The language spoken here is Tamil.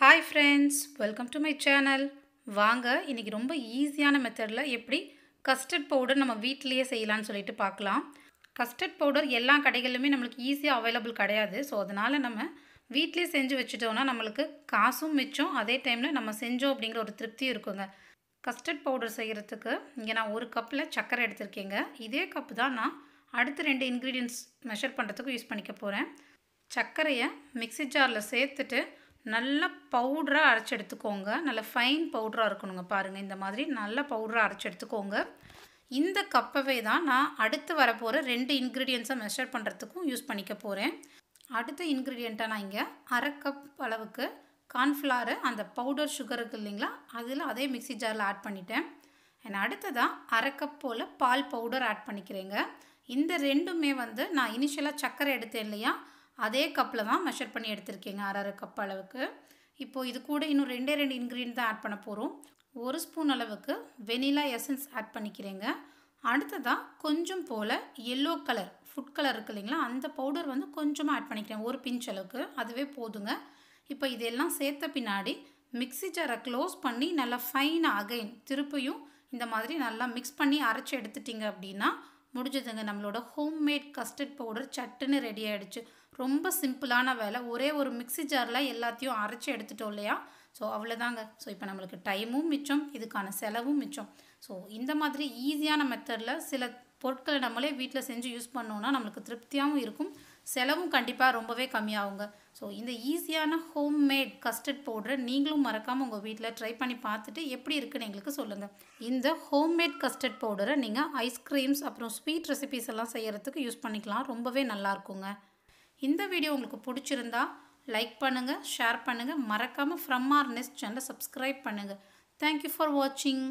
hi friends welcome to my channel வாங்க இன்றைக்கி ரொம்ப ஈஸியான மெத்தடில் எப்படி கஸ்டர்ட் பவுடர் நம்ம வீட்டிலையே செய்யலான்னு சொல்லிட்டு பார்க்கலாம் கஸ்டர்ட் பவுடர் எல்லா கடைகளிலுமே நம்மளுக்கு ஈஸியாக அவைலபிள் கிடையாது ஸோ அதனால் நம்ம வீட்லேயே செஞ்சு வச்சுட்டோம்னா நம்மளுக்கு காசும் மிச்சம் அதே டைமில் நம்ம செஞ்சோம் அப்படிங்கிற ஒரு திருப்தியும் இருக்குங்க கஸ்டர்ட் பவுடர் செய்கிறதுக்கு இங்கே நான் ஒரு கப்பில் சர்க்கரை எடுத்திருக்கேங்க இதே கப்பு தான் நான் அடுத்த ரெண்டு இன்க்ரீடியன்ஸ் மெஷர் பண்ணுறதுக்கு யூஸ் பண்ணிக்க போகிறேன் சர்க்கரையை மிக்சி ஜாரில் சேர்த்துட்டு நல்லா பவுடராக அரைச்சி எடுத்துக்கோங்க நல்ல ஃபைன் பவுடராக இருக்கணுங்க பாருங்கள் இந்த மாதிரி நல்லா பவுடராக அரைச்சி எடுத்துக்கோங்க இந்த கப்பவே தான் நான் அடுத்து வரப்போகிற ரெண்டு இன்க்ரீடியன்ஸை மெஷர் பண்ணுறதுக்கும் யூஸ் பண்ணிக்க போகிறேன் அடுத்த இன்க்ரீடியண்ட்டாக நான் இங்கே அரை கப் அளவுக்கு கார்ன்ஃப்ளாரு அந்த பவுடர் சுகர் இருக்குது இல்லைங்களா அதில் அதே மிக்சி ஜாரில் ஆட் பண்ணிட்டேன் என் அடுத்ததாக அரை கப் போல் பால் பவுடர் ஆட் பண்ணிக்கிறேங்க இந்த ரெண்டுமே வந்து நான் இனிஷியலாக சர்க்கரை எடுத்தேன் இல்லையா அதே கப்பில் தான் மெஷர் பண்ணி எடுத்திருக்கேங்க அரை கப் அளவுக்கு இப்போது இது கூட இன்னும் ரெண்டே ரெண்டு இன்க்ரீடியன்ட் தான் ஆட் பண்ண போகிறோம் ஒரு ஸ்பூன் அளவுக்கு வெனிலா எசன்ஸ் ஆட் பண்ணிக்கிறேங்க அடுத்ததாக கொஞ்சம் போல் எல்லோ கலர் ஃபுட் கலர் இருக்கு இல்லைங்களா அந்த பவுடர் வந்து கொஞ்சமாக ஆட் பண்ணிக்கிறேன் ஒரு பிஞ்ச் அளவுக்கு அதுவே போதுங்க இப்போ இதெல்லாம் சேர்த்த பின்னாடி மிக்ஸி ஜாரை க்ளோஸ் பண்ணி நல்லா ஃபைனாக அகைன் திருப்பியும் இந்த மாதிரி நல்லா மிக்ஸ் பண்ணி அரைச்சி எடுத்துட்டிங்க அப்படின்னா முடிஞ்சதுங்க நம்மளோட ஹோம்மேட் கஸ்டர்ட் பவுடர் சட்டுன்னு ரெடி ஆகிடுச்சு ரொம்ப சிம்பிளான வேலை ஒரே ஒரு மிக்சி ஜாரில் எல்லாத்தையும் அரைச்சி எடுத்துட்டோம் இல்லையா ஸோ அவ்வளோதாங்க ஸோ இப்போ நம்மளுக்கு டைமும் மிச்சம் இதுக்கான செலவும் மிச்சம் ஸோ இந்த மாதிரி ஈஸியான மெத்தடில் சில பொருட்களை நம்மளே வீட்டில் செஞ்சு யூஸ் பண்ணோன்னா நம்மளுக்கு திருப்தியாகவும் இருக்கும் செலவும் கண்டிப்பாக ரொம்பவே கம்மியாகுங்க ஸோ இந்த ஈஸியான ஹோம்மேட் கஸ்டர்ட் பவுடரை நீங்களும் மறக்காமல் உங்கள் வீட்டில் ட்ரை பண்ணி பார்த்துட்டு எப்படி இருக்குன்னு எங்களுக்கு சொல்லுங்கள் இந்த ஹோம்மேட் கஸ்டர்ட் பவுடரை நீங்கள் ஐஸ்கிரீம்ஸ் அப்புறம் ஸ்வீட் ரெசிபீஸ் எல்லாம் செய்கிறதுக்கு யூஸ் பண்ணிக்கலாம் ரொம்பவே நல்லாயிருக்குங்க இந்த வீடியோ உங்களுக்கு பிடிச்சிருந்தா லைக் பண்ணுங்கள் ஷேர் பண்ணுங்கள் மறக்காமல் ஃப்ரம் ஆர் நெஸ்ட் சேனலை சப்ஸ்கிரைப் பண்ணுங்கள் தேங்க்யூ ஃபார் வாட்சிங்